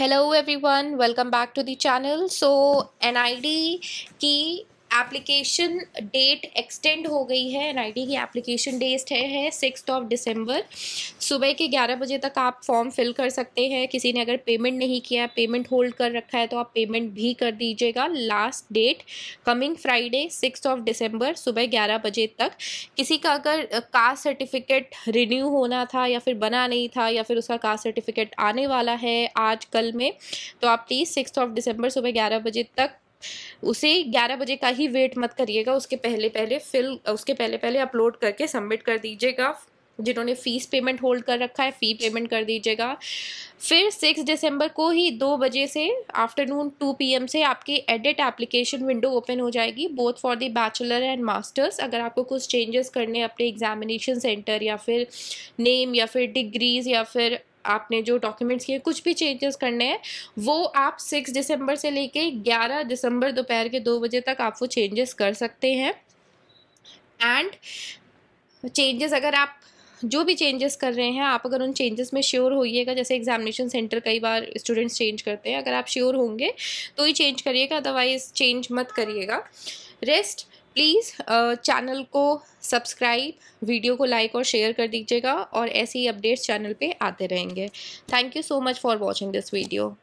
hello everyone welcome back to the channel so nid key. Application date extend हो गई है N की application date है, है सिक्स ऑफ दिसंबर सुबह के ग्यारह बजे तक आप फॉर्म फिल कर सकते हैं किसी ने अगर पेमेंट नहीं किया पेमेंट होल्ड कर रखा है तो आप पेमेंट भी कर दीजिएगा last date coming Friday six of December सुबह ग्यारह बजे तक किसी का अगर कास्ट सर्टिफिकेट रिन्यू होना था या फिर बना नहीं था या फिर उसका कास्ट सर्टिफिकेट आने वाला है आज कल में तो आप प्लीज़ सिक्स ऑफ दिसंबर सुबह ग्यारह बजे तक उसे 11 बजे का ही वेट मत करिएगा उसके पहले पहले फिल उसके पहले पहले अपलोड करके सबमिट कर दीजिएगा जिन्होंने फ़ीस पेमेंट होल्ड कर रखा है फ़ी पेमेंट कर दीजिएगा फिर सिक्स दिसंबर को ही दो बजे से आफ्टरनून टू पीएम से आपकी एडिट एप्लीकेशन विंडो ओपन हो जाएगी both for the bachelor and masters अगर आपको कुछ चेंजेस करने अपने एग्जामिनेशन सेंटर या फिर नेम या फिर डिग्रीज़ या फिर आपने जो डॉक्यूमेंट्स किए कुछ भी चेंजेस करने हैं वो आप सिक्स दिसंबर से लेके ग्यारह दिसंबर दोपहर के दो बजे तक आप वो चेंजेस कर सकते हैं एंड चेंजेस अगर आप जो भी चेंजेस कर रहे हैं आप अगर उन चेंजेस में श्योर होइएगा जैसे एग्जामिनेशन सेंटर कई बार स्टूडेंट्स चेंज करते हैं अगर आप श्योर होंगे तो ही चेंज करिएगा अदरवाइज चेंज मत करिएगा रेस्ट प्लीज़ चैनल uh, को सब्सक्राइब वीडियो को लाइक और शेयर कर दीजिएगा और ऐसे ही अपडेट्स चैनल पे आते रहेंगे thank you so much for watching this video